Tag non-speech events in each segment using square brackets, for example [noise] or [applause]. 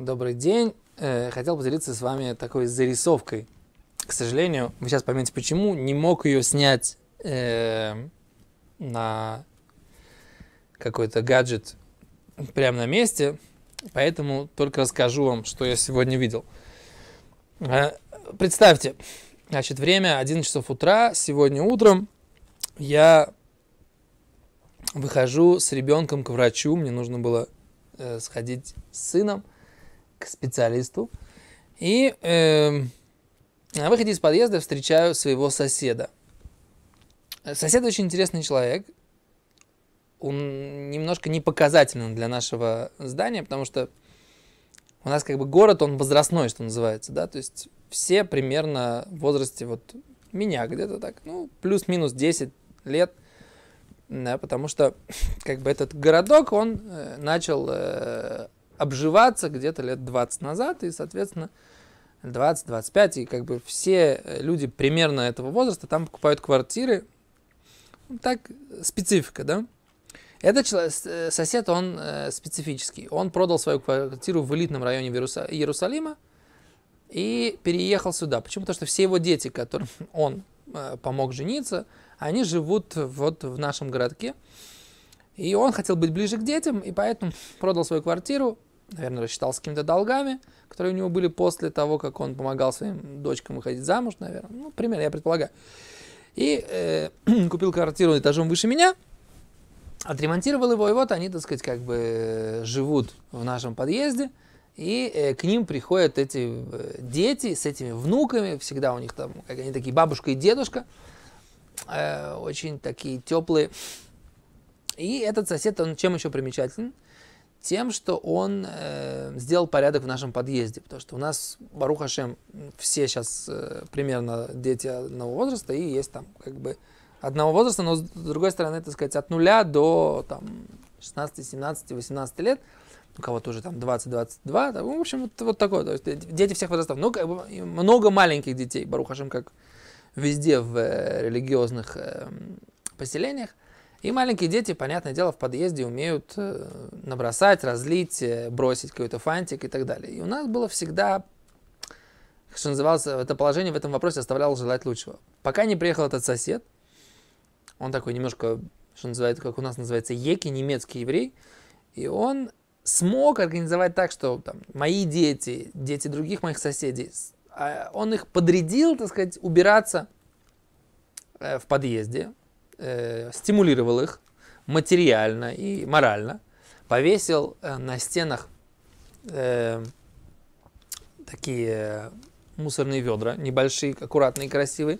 Добрый день. Э, хотел поделиться с вами такой зарисовкой. К сожалению, вы сейчас поймете, почему не мог ее снять э, на какой-то гаджет прямо на месте. Поэтому только расскажу вам, что я сегодня видел. Э, представьте, значит, время 11 часов утра. Сегодня утром я выхожу с ребенком к врачу. Мне нужно было э, сходить с сыном – к специалисту. И э, на выходе из подъезда встречаю своего соседа. Сосед очень интересный человек. Он немножко непоказательный для нашего здания, потому что у нас как бы город, он возрастной, что называется, да, то есть все примерно в возрасте вот меня где-то так, ну, плюс-минус 10 лет, да, потому что [laughs] как бы этот городок, он э, начал э, обживаться где-то лет 20 назад, и, соответственно, 20-25, и как бы все э, люди примерно этого возраста там покупают квартиры. Так, специфика, да? Этот человек, э, сосед, он э, специфический. Он продал свою квартиру в элитном районе Вируса, Иерусалима и переехал сюда. Почему? Потому что все его дети, которым [laughs] он э, помог жениться, они живут вот в нашем городке. И он хотел быть ближе к детям, и поэтому продал свою квартиру, наверное, рассчитал с какими-то долгами, которые у него были после того, как он помогал своим дочкам выходить замуж, наверное. Ну, примерно, я предполагаю. И э, [clears throat] купил квартиру этажом выше меня, отремонтировал его, и вот они, так сказать, как бы э, живут в нашем подъезде, и э, к ним приходят эти э, дети с этими внуками, всегда у них там, как они такие, бабушка и дедушка, э, очень такие теплые. И этот сосед, он чем еще примечателен? тем, что он э, сделал порядок в нашем подъезде. Потому что у нас, Баруха Шем, все сейчас э, примерно дети одного возраста, и есть там как бы одного возраста, но с другой стороны, так сказать, от нуля до там, 16, 17, 18 лет, у кого-то уже там 20-22, там, в общем, вот, вот такое, то есть дети всех возрастов, ну, как бы, много маленьких детей, Барухашем, как везде в э, религиозных э, поселениях, и маленькие дети, понятное дело, в подъезде умеют э, набросать, разлить, э, бросить какой-то фантик и так далее. И у нас было всегда, что называлось, это положение в этом вопросе оставляло желать лучшего. Пока не приехал этот сосед, он такой немножко, что называется, как у нас называется, еки, немецкий еврей, и он смог организовать так, что там, мои дети, дети других моих соседей, а, он их подрядил, так сказать, убираться э, в подъезде, э, стимулировал их материально и морально, повесил э, на стенах э, такие мусорные ведра, небольшие, аккуратные, красивые,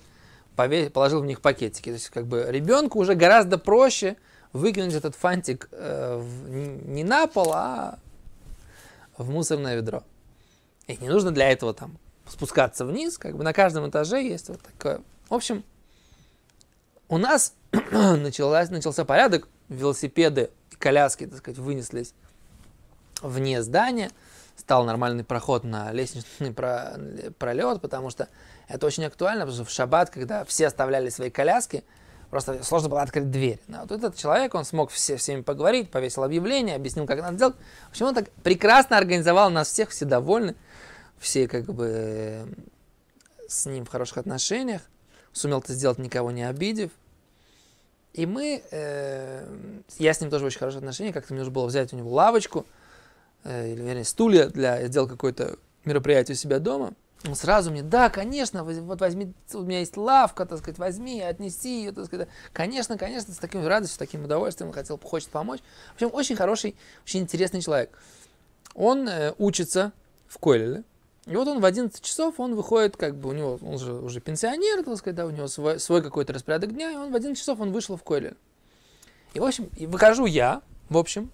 повесил, положил в них пакетики. То есть, как бы ребенку уже гораздо проще выкинуть этот фантик э, в, не на пол, а в мусорное ведро. И не нужно для этого там спускаться вниз, как бы на каждом этаже есть вот такое. В общем, у нас [clears throat] началась, начался порядок, велосипеды и коляски, так сказать, вынеслись вне здания, стал нормальный проход на лестничный про пролет, потому что это очень актуально, потому что в шаббат, когда все оставляли свои коляски, просто сложно было открыть дверь. Но а вот этот человек, он смог все, всеми поговорить, повесил объявление, объяснил, как надо сделать В общем, он так прекрасно организовал нас всех, все довольны, все как бы э, с ним в хороших отношениях, сумел это сделать, никого не обидев. И мы, э, я с ним тоже очень хорошие отношения, как-то мне нужно было взять у него лавочку, э, или, вернее, стулья для, я сделал какое-то мероприятие у себя дома. Он сразу мне, да, конечно, вот возьми, у меня есть лавка, так сказать, возьми, отнеси ее, так сказать. Конечно, конечно, с таким радостью, с таким удовольствием хотел, хочет помочь. В общем, очень хороший, очень интересный человек. Он э, учится в Койлеле, и вот он в 11 часов, он выходит, как бы у него, он же уже пенсионер, так сказать, да, у него свой, свой какой-то распорядок дня, и он в 11 часов он вышел в Койлин. И, в общем, и выхожу я, в общем,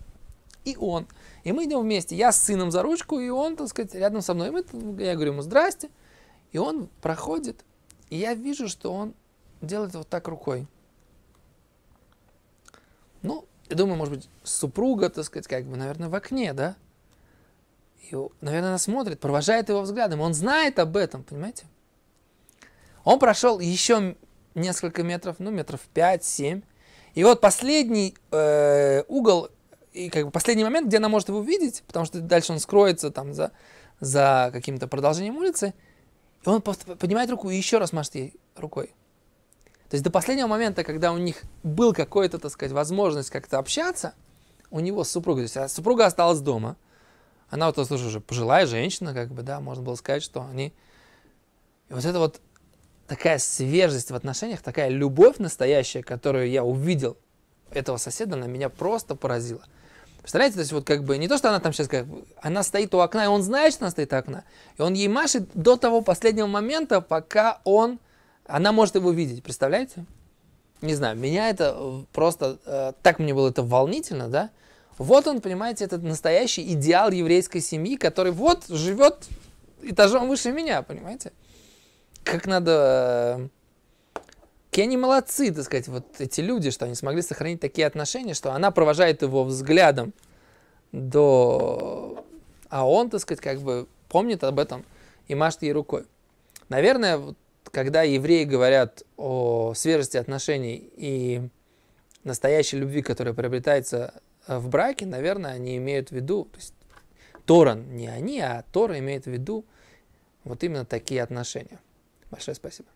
и он. И мы идем вместе, я с сыном за ручку, и он, так сказать, рядом со мной. И мы, я говорю ему «здрасте», и он проходит, и я вижу, что он делает вот так рукой. Ну, я думаю, может быть, супруга, так сказать, как бы, наверное, в окне, да? И, наверное, она смотрит, провожает его взглядом. Он знает об этом, понимаете? Он прошел еще несколько метров, ну, метров 5-7. И вот последний э, угол, и как бы последний момент, где она может его увидеть, потому что дальше он скроется там за, за каким-то продолжением улицы, и он поднимает руку и еще раз машет ей рукой. То есть до последнего момента, когда у них был какой-то, так сказать, возможность как-то общаться, у него с супругой, то есть а супруга осталась дома – она вот, слушай, уже пожилая женщина, как бы, да, можно было сказать, что они... И вот это вот такая свежесть в отношениях, такая любовь настоящая, которую я увидел этого соседа, она меня просто поразила. Представляете, то есть вот как бы не то, что она там сейчас как она стоит у окна, и он знает, что она стоит у окна, и он ей машет до того последнего момента, пока он, она может его видеть, представляете? Не знаю, меня это э, просто, э, так мне было это волнительно, да, вот он, понимаете, этот настоящий идеал еврейской семьи, который вот живет этажом выше меня, понимаете? Как надо... Э, Какие они молодцы, так сказать, вот эти люди, что они смогли сохранить такие отношения, что она провожает его взглядом до... А он, так сказать, как бы помнит об этом и машет ей рукой. Наверное, вот, когда евреи говорят о свежести отношений и настоящей любви, которая приобретается Э, в браке, наверное, они имеют в виду, то есть Торан не они, а Тора имеет в виду вот именно такие отношения. Большое спасибо.